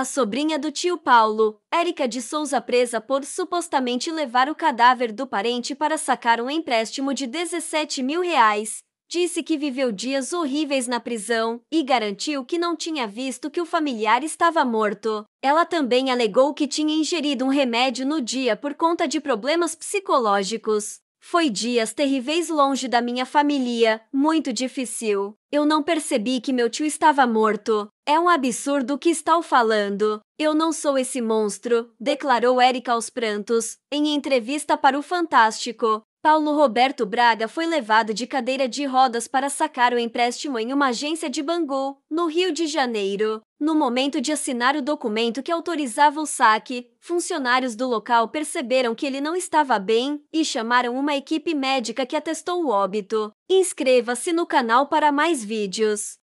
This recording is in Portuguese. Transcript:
A sobrinha do tio Paulo, Érica de Souza, presa por supostamente levar o cadáver do parente para sacar um empréstimo de 17 mil reais, disse que viveu dias horríveis na prisão e garantiu que não tinha visto que o familiar estava morto. Ela também alegou que tinha ingerido um remédio no dia por conta de problemas psicológicos. Foi dias terríveis longe da minha família, muito difícil. Eu não percebi que meu tio estava morto. É um absurdo o que estão falando. Eu não sou esse monstro, declarou Erika aos prantos, em entrevista para o Fantástico. Paulo Roberto Braga foi levado de cadeira de rodas para sacar o empréstimo em uma agência de Bangu, no Rio de Janeiro. No momento de assinar o documento que autorizava o saque, funcionários do local perceberam que ele não estava bem e chamaram uma equipe médica que atestou o óbito. Inscreva-se no canal para mais vídeos.